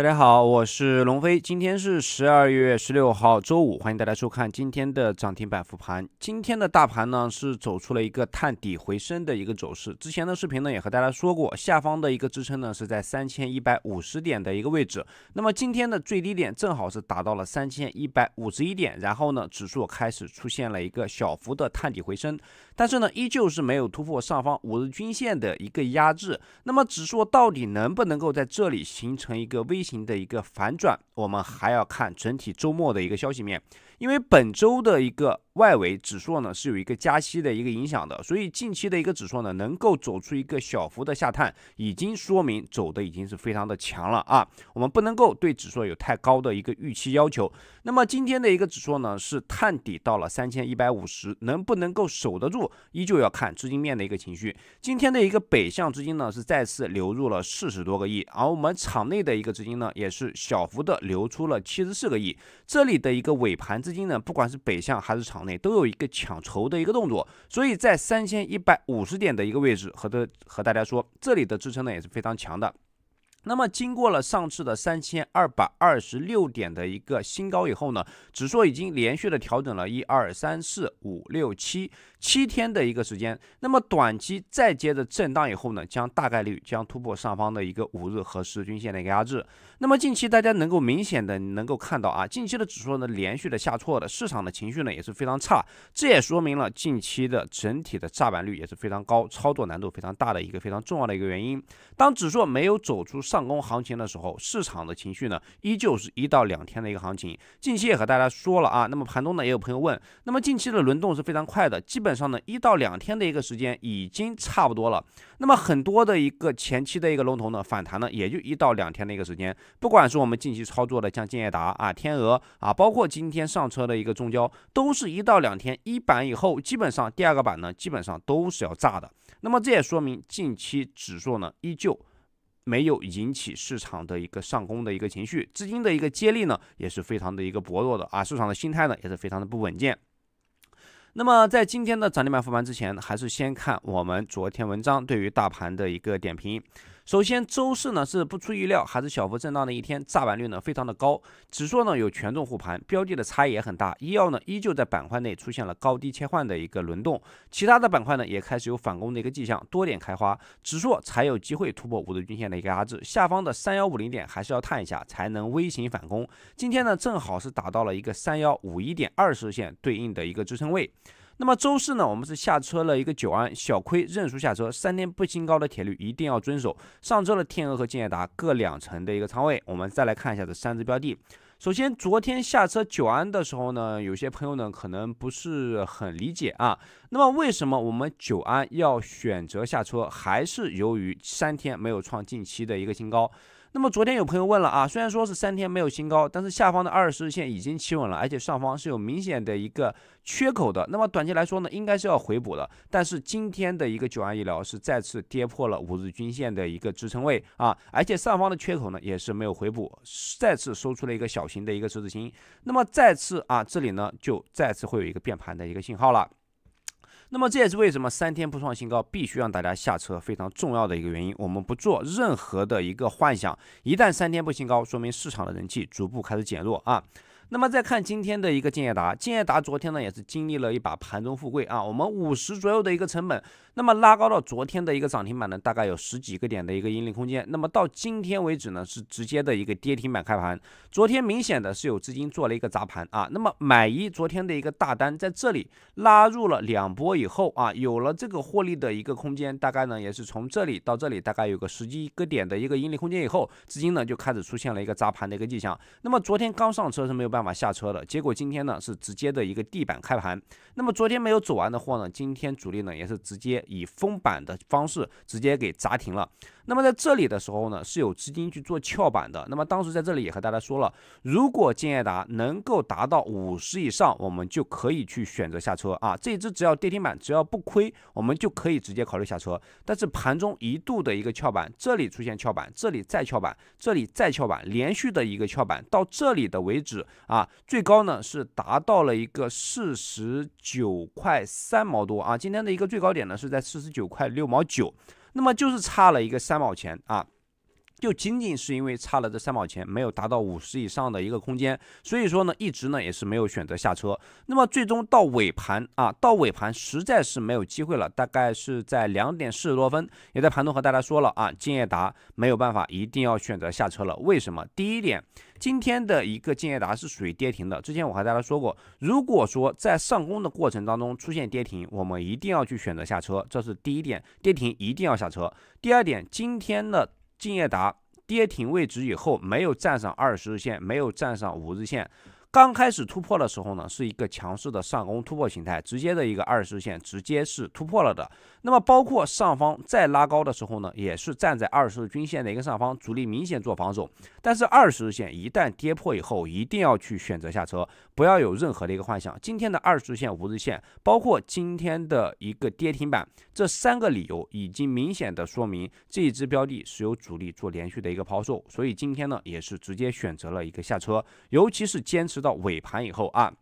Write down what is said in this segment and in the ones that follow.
大家好，我是龙飞，今天是十二月十六号周五，欢迎大家收看今天的涨停板复盘。今天的大盘呢是走出了一个探底回升的一个走势。之前的视频呢也和大家说过，下方的一个支撑呢是在三千一百五十点的一个位置。那么今天的最低点正好是达到了三千一百五十一点，然后呢指数开始出现了一个小幅的探底回升，但是呢依旧是没有突破上方五日均线的一个压制。那么指数到底能不能够在这里形成一个微？情的一个反转，我们还要看整体周末的一个消息面，因为本周的一个。外围指数呢是有一个加息的一个影响的，所以近期的一个指数呢能够走出一个小幅的下探，已经说明走的已经是非常的强了啊。我们不能够对指数有太高的一个预期要求。那么今天的一个指数呢是探底到了三千一百五十，能不能够守得住，依旧要看资金面的一个情绪。今天的一个北向资金呢是再次流入了四十多个亿，而我们场内的一个资金呢也是小幅的流出了七十四个亿。这里的一个尾盘资金呢，不管是北向还是场。都有一个抢筹的一个动作，所以在三千一百五十点的一个位置，和的和大家说，这里的支撑呢也是非常强的。那么经过了上次的三千二百二十六点的一个新高以后呢，指数已经连续的调整了一二三四五六七七天的一个时间，那么短期再接着震荡以后呢，将大概率将突破上方的一个五日和十均线的一个压制。那么近期大家能够明显的能够看到啊，近期的指数呢连续的下挫的，市场的情绪呢也是非常差，这也说明了近期的整体的炸板率也是非常高，操作难度非常大的一个非常重要的一个原因。当指数没有走出上攻行情的时候，市场的情绪呢依旧是一到两天的一个行情。近期也和大家说了啊，那么盘中呢也有朋友问，那么近期的轮动是非常快的，基本上呢一到两天的一个时间已经差不多了。那么很多的一个前期的一个龙头呢，反弹呢也就一到两天的一个时间。不管是我们近期操作的像建业达啊、天鹅啊，包括今天上车的一个中交，都是一到两天一板以后，基本上第二个板呢基本上都是要炸的。那么这也说明近期指数呢依旧没有引起市场的一个上攻的一个情绪，资金的一个接力呢也是非常的一个薄弱的啊，市场的心态呢也是非常的不稳健。那么，在今天的涨停板复盘之前，还是先看我们昨天文章对于大盘的一个点评。首先，周四呢是不出意料，还是小幅震荡的一天，炸板率呢非常的高，指数呢有权重护盘，标的的差异也很大，医药呢依旧在板块内出现了高低切换的一个轮动，其他的板块呢也开始有反攻的一个迹象，多点开花，指数才有机会突破五日均线的一个压制，下方的三幺五零点还是要探一下才能微型反攻，今天呢正好是达到了一个三幺五一点二十线对应的一个支撑位。那么周四呢，我们是下车了一个九安，小亏认输下车。三天不新高的铁律一定要遵守。上周的天鹅和建业达各两成的一个仓位，我们再来看一下这三只标的。首先，昨天下车九安的时候呢，有些朋友呢可能不是很理解啊。那么为什么我们九安要选择下车？还是由于三天没有创近期的一个新高。那么昨天有朋友问了啊，虽然说是三天没有新高，但是下方的二十日线已经企稳了，而且上方是有明显的一个缺口的。那么短期来说呢，应该是要回补的。但是今天的一个九安医疗是再次跌破了五日均线的一个支撑位啊，而且上方的缺口呢也是没有回补，再次收出了一个小型的一个十字星。那么再次啊，这里呢就再次会有一个变盘的一个信号了。那么这也是为什么三天不创新高，必须让大家下车非常重要的一个原因。我们不做任何的一个幻想，一旦三天不新高，说明市场的人气逐步开始减弱啊。那么再看今天的一个建业达，建业达昨天呢也是经历了一把盘中富贵啊，我们五十左右的一个成本，那么拉高到昨天的一个涨停板呢，大概有十几个点的一个盈利空间。那么到今天为止呢，是直接的一个跌停板开盘。昨天明显的是有资金做了一个砸盘啊，那么买一昨天的一个大单在这里拉入了两波以后啊，有了这个获利的一个空间，大概呢也是从这里到这里大概有个十几个点的一个盈利空间以后，资金呢就开始出现了一个砸盘的一个迹象。那么昨天刚上车是没有办。办法下车的结果，今天呢是直接的一个地板开盘。那么昨天没有走完的货呢，今天主力呢也是直接以封板的方式直接给砸停了。那么在这里的时候呢，是有资金去做翘板的。那么当时在这里也和大家说了，如果建业达能够达到五十以上，我们就可以去选择下车啊。这一只只要跌停板，只要不亏，我们就可以直接考虑下车。但是盘中一度的一个翘板，这里出现翘板，这里再翘板，这里再翘板，连续的一个翘板，到这里的为止啊，最高呢是达到了一个四十九块三毛多啊。今天的一个最高点呢是在四十九块六毛九。那么就是差了一个三毛钱啊。就仅仅是因为差了这三毛钱，没有达到五十以上的一个空间，所以说呢，一直呢也是没有选择下车。那么最终到尾盘啊，到尾盘实在是没有机会了，大概是在两点四十多分，也在盘中和大家说了啊，建业达没有办法，一定要选择下车了。为什么？第一点，今天的一个建业达是属于跌停的。之前我和大家说过，如果说在上攻的过程当中出现跌停，我们一定要去选择下车，这是第一点，跌停一定要下车。第二点，今天的。敬业达跌停位置以后，没有站上二十日线，没有站上五日线。刚开始突破的时候呢，是一个强势的上攻突破形态，直接的一个二十日线直接是突破了的。那么包括上方再拉高的时候呢，也是站在二十日均线的一个上方，主力明显做防守。但是二十日线一旦跌破以后，一定要去选择下车，不要有任何的一个幻想。今天的二十日线、五日线，包括今天的一个跌停板，这三个理由已经明显的说明这一只标的是有主力做连续的一个抛售，所以今天呢也是直接选择了一个下车，尤其是坚持到尾盘以后啊。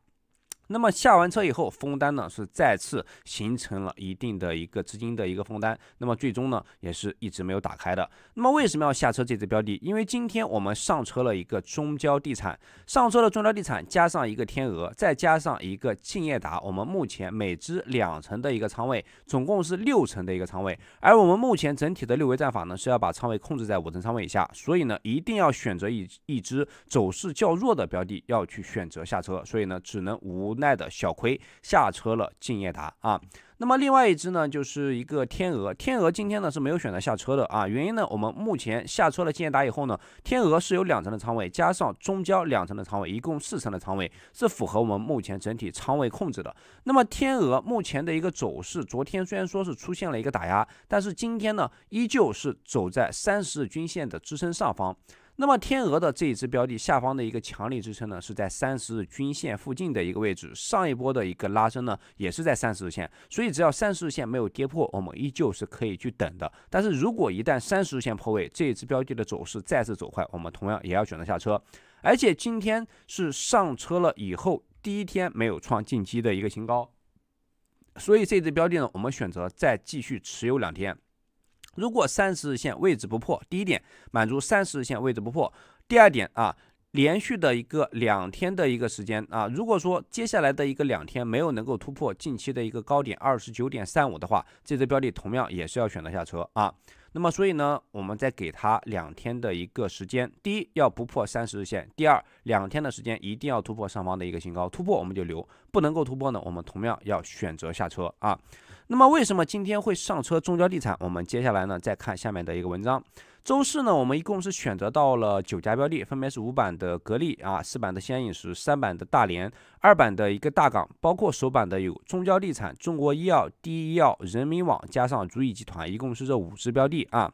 那么下完车以后封单呢是再次形成了一定的一个资金的一个封单，那么最终呢也是一直没有打开的。那么为什么要下车这只标的？因为今天我们上车了一个中交地产，上车了中交地产，加上一个天鹅，再加上一个敬业达，我们目前每只两成的一个仓位，总共是六成的一个仓位。而我们目前整体的六维战法呢是要把仓位控制在五成仓位以下，所以呢一定要选择一一只走势较弱的标的要去选择下车，所以呢只能无。奈的小亏下车了，敬业达啊。那么另外一只呢，就是一个天鹅。天鹅今天呢是没有选择下车的啊。原因呢，我们目前下车了敬业达以后呢，天鹅是有两层的仓位，加上中交两层的仓位，一共四层的仓位是符合我们目前整体仓位控制的。那么天鹅目前的一个走势，昨天虽然说是出现了一个打压，但是今天呢依旧是走在三十日均线的支撑上方。那么天鹅的这一只标的下方的一个强力支撑呢，是在三十日均线附近的一个位置。上一波的一个拉升呢，也是在三十日线。所以只要三十日线没有跌破，我们依旧是可以去等的。但是如果一旦三十日线破位，这一只标的的走势再次走坏，我们同样也要选择下车。而且今天是上车了以后第一天没有创近期的一个新高，所以这只标的呢，我们选择再继续持有两天。如果三十日线位置不破，第一点满足三十日线位置不破；第二点啊，连续的一个两天的一个时间啊，如果说接下来的一个两天没有能够突破近期的一个高点二十九点三五的话，这只标的同样也是要选择下车啊。那么所以呢，我们再给它两天的一个时间，第一要不破三十日线，第二两天的时间一定要突破上方的一个新高，突破我们就留，不能够突破呢，我们同样要选择下车啊。那么为什么今天会上车中交地产？我们接下来呢，再看下面的一个文章。周四呢，我们一共是选择到了九家标的，分别是五板的格力啊，四板的湘隐石，三板的大连，二板的一个大港，包括首板的有中交地产、中国医药、第一医药、人民网，加上足意集团，一共是这五只标的啊。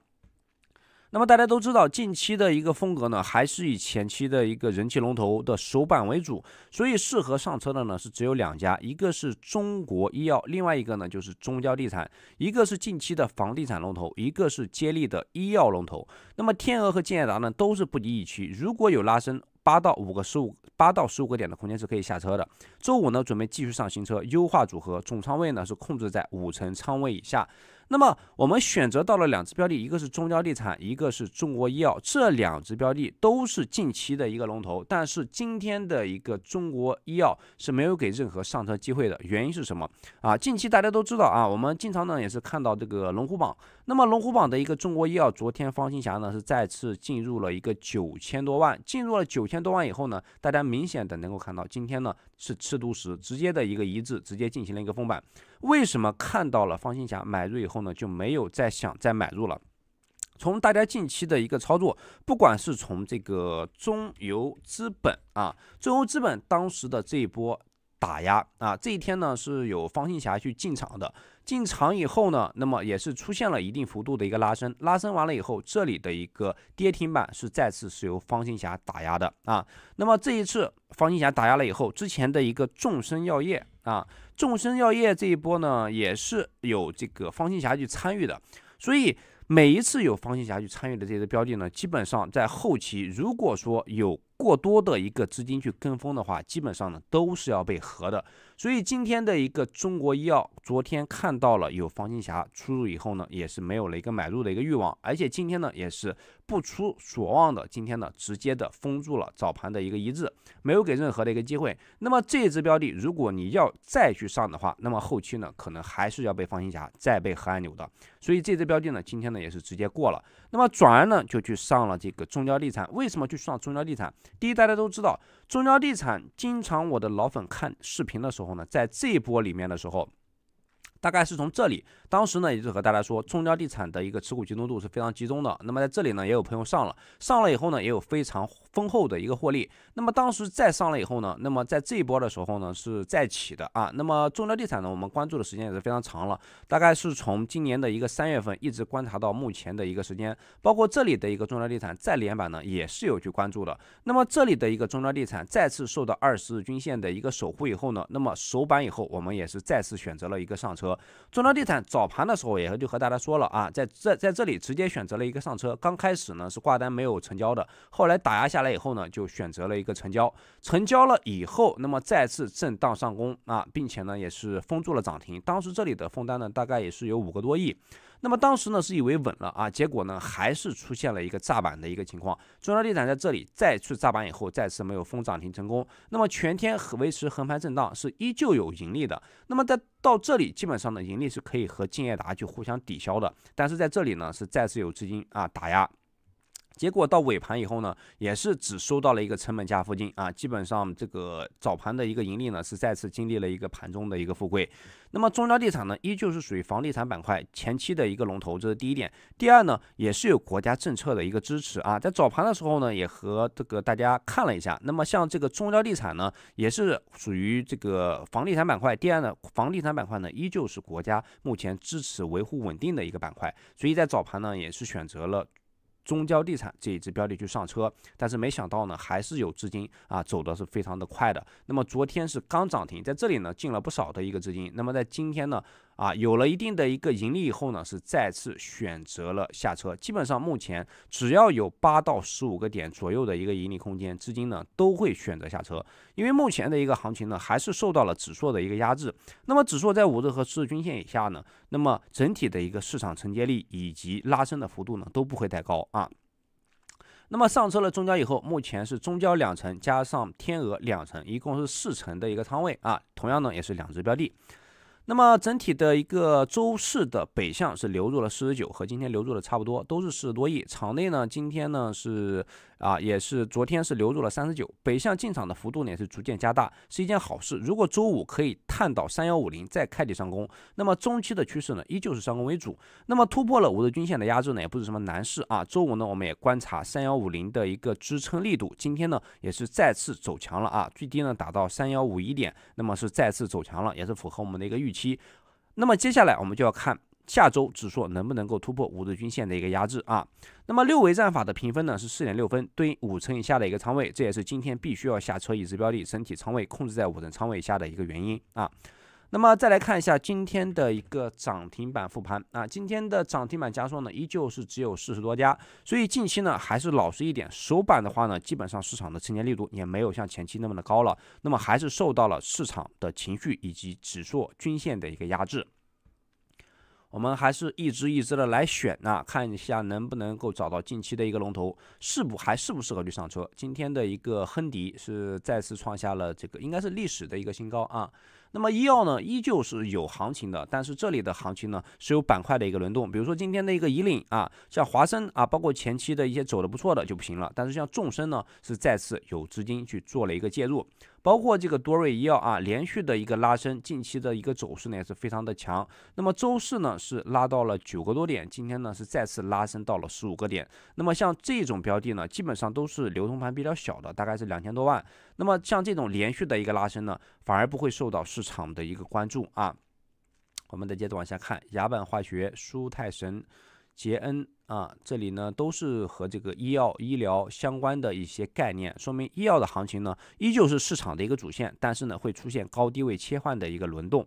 那么大家都知道，近期的一个风格呢，还是以前期的一个人气龙头的首板为主，所以适合上车的呢是只有两家，一个是中国医药，另外一个呢就是中交地产，一个是近期的房地产龙头，一个是接力的医药龙头。那么天鹅和建业达呢都是不及预期，如果有拉升八到五个十五八到十五个点的空间是可以下车的。周五呢准备继续上新车，优化组合，总仓位呢是控制在五成仓位以下。那么我们选择到了两只标的，一个是中交地产，一个是中国医药，这两只标的都是近期的一个龙头。但是今天的一个中国医药是没有给任何上车机会的，原因是什么？啊，近期大家都知道啊，我们经常呢也是看到这个龙虎榜。那么龙虎榜的一个中国医药，昨天方新霞呢是再次进入了一个九千多万，进入了九千多万以后呢，大家明显的能够看到，今天呢是吃独食，直接的一个一致，直接进行了一个封板。为什么看到了方新侠买入以后呢，就没有再想再买入了？从大家近期的一个操作，不管是从这个中油资本啊，中油资本当时的这一波打压啊，这一天呢是有方新侠去进场的。进场以后呢，那么也是出现了一定幅度的一个拉升，拉升完了以后，这里的一个跌停板是再次是由方新侠打压的啊。那么这一次方新侠打压了以后，之前的一个众生药业啊，众生药业这一波呢也是有这个方新侠去参与的，所以每一次有方新侠去参与的这些标的呢，基本上在后期如果说有过多的一个资金去跟风的话，基本上呢都是要被合的。所以今天的一个中国医药，昨天看到了有方新霞出入以后呢，也是没有了一个买入的一个欲望，而且今天呢也是不出所望的，今天呢直接的封住了早盘的一个一字，没有给任何的一个机会。那么这只标的，如果你要再去上的话，那么后期呢可能还是要被方新霞再被核按钮的。所以这只标的呢，今天呢也是直接过了。那么转而呢就去上了这个中交地产。为什么去上中交地产？第一，大家都知道中交地产经常我的老粉看视频的时候。在这一波里面的时候。大概是从这里，当时呢也是和大家说，中交地产的一个持股集中度是非常集中的。那么在这里呢，也有朋友上了，上了以后呢，也有非常丰厚的一个获利。那么当时再上了以后呢，那么在这一波的时候呢，是再起的啊。那么中交地产呢，我们关注的时间也是非常长了，大概是从今年的一个三月份一直观察到目前的一个时间，包括这里的一个中交地产再连板呢，也是有去关注的。那么这里的一个中交地产再次受到二十日均线的一个守护以后呢，那么首板以后，我们也是再次选择了一个上车。中粮地产早盘的时候，也就和大家说了啊，在这在这里直接选择了一个上车，刚开始呢是挂单没有成交的，后来打压下来以后呢，就选择了一个成交，成交了以后，那么再次震荡上攻啊，并且呢也是封住了涨停，当时这里的封单呢大概也是有五个多亿。那么当时呢是以为稳了啊，结果呢还是出现了一个炸板的一个情况。中交地产在这里再次炸板以后，再次没有封涨停成功。那么全天维持横盘震荡是依旧有盈利的。那么在到这里，基本上呢盈利是可以和敬业达去互相抵消的。但是在这里呢，是再次有资金啊打压。结果到尾盘以后呢，也是只收到了一个成本价附近啊，基本上这个早盘的一个盈利呢是再次经历了一个盘中的一个富贵。那么中交地产呢，依旧是属于房地产板块前期的一个龙头，这是第一点。第二呢，也是有国家政策的一个支持啊，在早盘的时候呢，也和这个大家看了一下。那么像这个中交地产呢，也是属于这个房地产板块。第二呢，房地产板块呢，依旧是国家目前支持维护稳定的一个板块，所以在早盘呢，也是选择了。中交地产这一只标的去上车，但是没想到呢，还是有资金啊走的是非常的快的。那么昨天是刚涨停，在这里呢进了不少的一个资金。那么在今天呢？啊，有了一定的一个盈利以后呢，是再次选择了下车。基本上目前只要有八到十五个点左右的一个盈利空间，资金呢都会选择下车。因为目前的一个行情呢，还是受到了指数的一个压制。那么指数在五日和十日均线以下呢，那么整体的一个市场承接力以及拉升的幅度呢都不会太高啊。那么上车了中交以后，目前是中交两成加上天鹅两成，一共是四成的一个仓位啊。同样呢，也是两只标的。那么整体的一个周四的北向是流入了四十九，和今天流入的差不多，都是四十多亿。场内呢，今天呢是啊，也是昨天是流入了三十九，北向进场的幅度呢也是逐渐加大，是一件好事。如果周五可以探到三幺五零再开底上攻，那么中期的趋势呢依旧是上攻为主。那么突破了五日均线的压制呢，也不是什么难事啊。周五呢，我们也观察三幺五零的一个支撑力度，今天呢也是再次走强了啊，最低呢达到三幺五一点，那么是再次走强了，也是符合我们的一个预。期，那么接下来我们就要看下周指数能不能够突破五日均线的一个压制啊。那么六维战法的评分呢是四点六分，对应五成以下的一个仓位，这也是今天必须要下车一只标的，整体仓位控制在五成仓位下的一个原因啊。那么再来看一下今天的一个涨停板复盘啊，今天的涨停板加数呢依旧是只有四十多家，所以近期呢还是老实一点，首板的话呢，基本上市场的承接力度也没有像前期那么的高了，那么还是受到了市场的情绪以及指数均线的一个压制。我们还是一只一只的来选啊，看一下能不能够找到近期的一个龙头，适不还是不适合去上车？今天的一个亨迪是再次创下了这个应该是历史的一个新高啊。那么医药呢，依旧是有行情的，但是这里的行情呢，是有板块的一个轮动，比如说今天的一个以岭啊，像华生啊，包括前期的一些走的不错的就不行了，但是像众生呢，是再次有资金去做了一个介入。包括这个多瑞医药啊，连续的一个拉升，近期的一个走势呢也是非常的强。那么周四呢是拉到了九个多点，今天呢是再次拉升到了十五个点。那么像这种标的呢，基本上都是流通盘比较小的，大概是两千多万。那么像这种连续的一个拉升呢，反而不会受到市场的一个关注啊。我们再接着往下看，雅本化学、舒泰神、杰恩。啊，这里呢都是和这个医药医疗相关的一些概念，说明医药的行情呢依旧是市场的一个主线，但是呢会出现高低位切换的一个轮动。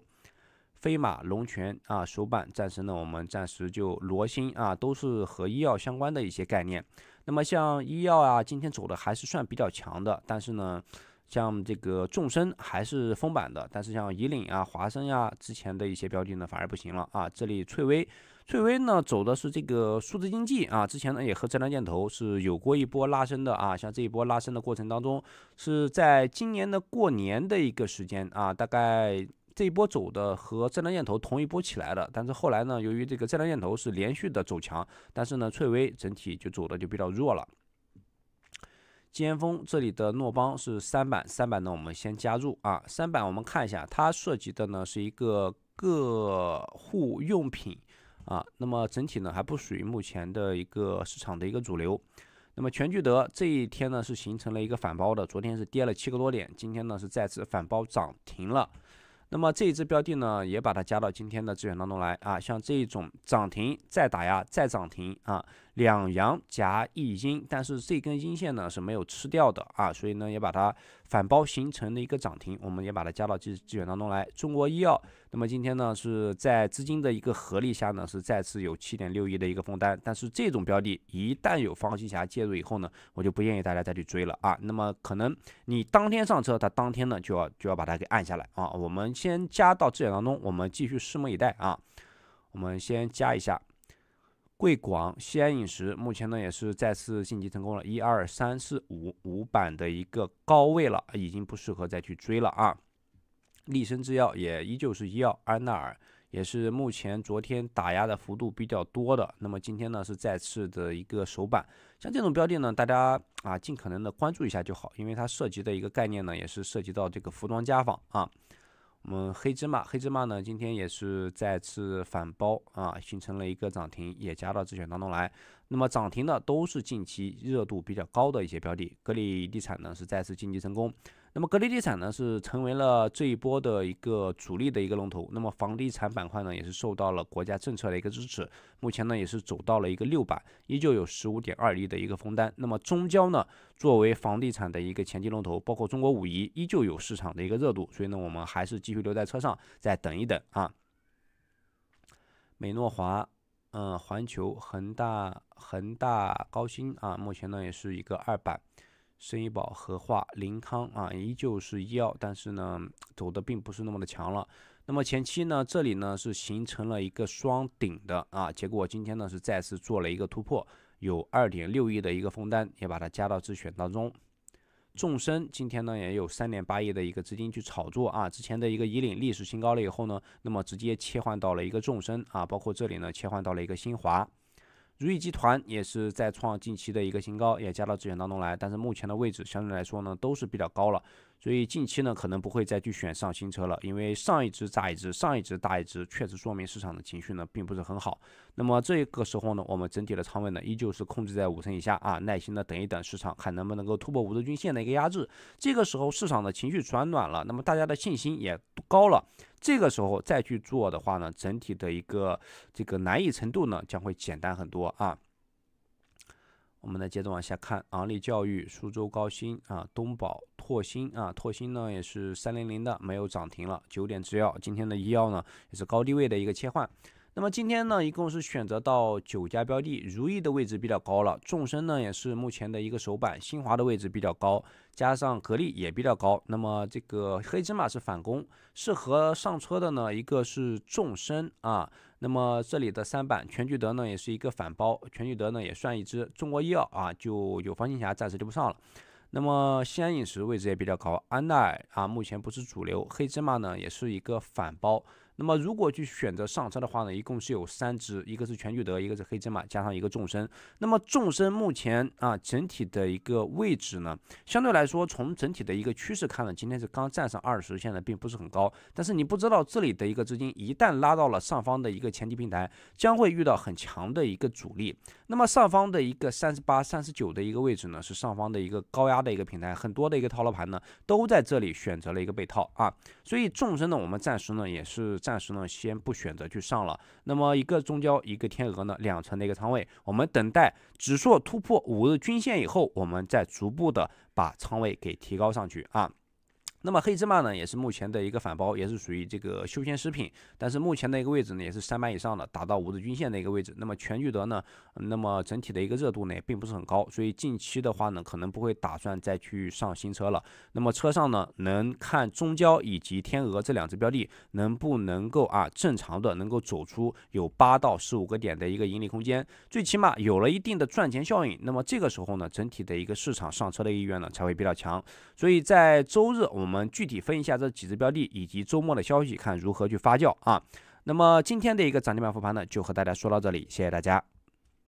飞马、龙泉啊首板，暂时呢我们暂时就罗星啊都是和医药相关的一些概念。那么像医药啊，今天走的还是算比较强的，但是呢像这个众生还是封板的，但是像以岭啊、华生呀之前的一些标的呢反而不行了啊，这里翠微。翠微呢，走的是这个数字经济啊。之前呢，也和浙江建投是有过一波拉升的啊。像这一波拉升的过程当中，是在今年的过年的一个时间啊，大概这一波走的和浙江建投同一波起来的。但是后来呢，由于这个浙江建投是连续的走强，但是呢，翠微整体就走的就比较弱了。尖峰这里的诺邦是三板，三板呢，我们先加入啊。三板我们看一下，它涉及的呢是一个个护用品。啊，那么整体呢还不属于目前的一个市场的一个主流。那么全聚德这一天呢是形成了一个反包的，昨天是跌了七个多点，今天呢是再次反包涨停了。那么这一只标的呢也把它加到今天的资源当中来啊，像这一种涨停再打压再涨停啊。两阳夹一阴，但是这根阴线呢是没有吃掉的啊，所以呢也把它反包形成的一个涨停，我们也把它加到基资选当中来。中国医药，那么今天呢是在资金的一个合力下呢，是再次有七点六亿的一个封单，但是这种标的一旦有方新侠介入以后呢，我就不建议大家再去追了啊。那么可能你当天上车，它当天呢就要就要把它给按下来啊。我们先加到资选当中，我们继续拭目以待啊。我们先加一下。贵广西安饮食目前呢也是再次晋级成功了，一二三四五五板的一个高位了，已经不适合再去追了啊。立生制药也依旧是医药，安纳尔也是目前昨天打压的幅度比较多的，那么今天呢是再次的一个首板，像这种标的呢大家啊尽可能的关注一下就好，因为它涉及的一个概念呢也是涉及到这个服装家纺啊。我们黑芝麻，黑芝麻呢，今天也是再次反包啊，形成了一个涨停，也加到自选当中来。那么涨停的都是近期热度比较高的一些标的，格力地产呢是再次晋级成功。那么格力地产呢是成为了这一波的一个主力的一个龙头，那么房地产板块呢也是受到了国家政策的一个支持，目前呢也是走到了一个六板，依旧有十五点二亿的一个封单。那么中交呢作为房地产的一个前期龙头，包括中国五夷依旧有市场的一个热度，所以呢我们还是继续留在车上再等一等啊。美诺华，嗯，环球，恒大，恒大高新啊，目前呢也是一个二板。申医保、和化林康啊，依旧是医药，但是呢，走的并不是那么的强了。那么前期呢，这里呢是形成了一个双顶的啊，结果今天呢是再次做了一个突破，有二点六亿的一个封单，也把它加到自选当中。众生今天呢也有三点八亿的一个资金去炒作啊，之前的一个以领历史新高了以后呢，那么直接切换到了一个众生啊，包括这里呢切换到了一个新华。如意集团也是在创近期的一个新高，也加到资源当中来，但是目前的位置相对来说呢，都是比较高了。所以近期呢，可能不会再去选上新车了，因为上一只砸一只，上一只大一只，确实说明市场的情绪呢并不是很好。那么这个时候呢，我们整体的仓位呢依旧是控制在五成以下啊，耐心的等一等市场，看能不能够突破五日均线的一个压制。这个时候市场的情绪转暖了，那么大家的信心也高了，这个时候再去做的话呢，整体的一个这个难易程度呢将会简单很多啊。我们再接着往下看，昂立教育、苏州高新啊，东宝拓新啊，拓新呢也是三零零的，没有涨停了。九点制药，今天的医药呢也是高低位的一个切换。那么今天呢，一共是选择到九家标的，如意的位置比较高了，众生呢也是目前的一个首板，新华的位置比较高，加上格力也比较高。那么这个黑芝麻是反攻，适合上车的呢，一个是众生啊，那么这里的三板全聚德呢也是一个反包，全聚德呢也算一只中国医药啊，就有方青霞暂时就不上了。那么西安饮食位置也比较高，安奈啊目前不是主流，黑芝麻呢也是一个反包。那么如果去选择上车的话呢，一共是有三只，一个是全聚德，一个是黑芝麻，加上一个众生。那么众生目前啊，整体的一个位置呢，相对来说，从整体的一个趋势看呢，今天是刚站上二十，现在并不是很高。但是你不知道这里的一个资金，一旦拉到了上方的一个前期平台，将会遇到很强的一个阻力。那么上方的一个三十八、三十九的一个位置呢，是上方的一个高压的一个平台，很多的一个套牢盘呢，都在这里选择了一个被套啊。所以众生呢，我们暂时呢也是。暂时呢，先不选择去上了。那么一个中交，一个天鹅呢，两层的一个仓位，我们等待指数突破五日均线以后，我们再逐步的把仓位给提高上去啊。那么黑芝麻呢，也是目前的一个反包，也是属于这个休闲食品，但是目前的一个位置呢，也是三百以上的，达到五日均线的一个位置。那么全聚德呢，那么整体的一个热度呢也并不是很高，所以近期的话呢，可能不会打算再去上新车了。那么车上呢，能看中交以及天鹅这两只标的能不能够啊正常的能够走出有八到十五个点的一个盈利空间，最起码有了一定的赚钱效应。那么这个时候呢，整体的一个市场上车的意愿呢才会比较强。所以在周日我们。我们具体分一下这几只标的以及周末的消息，看如何去发酵啊。那么今天的一个涨停板复盘呢，就和大家说到这里，谢谢大家。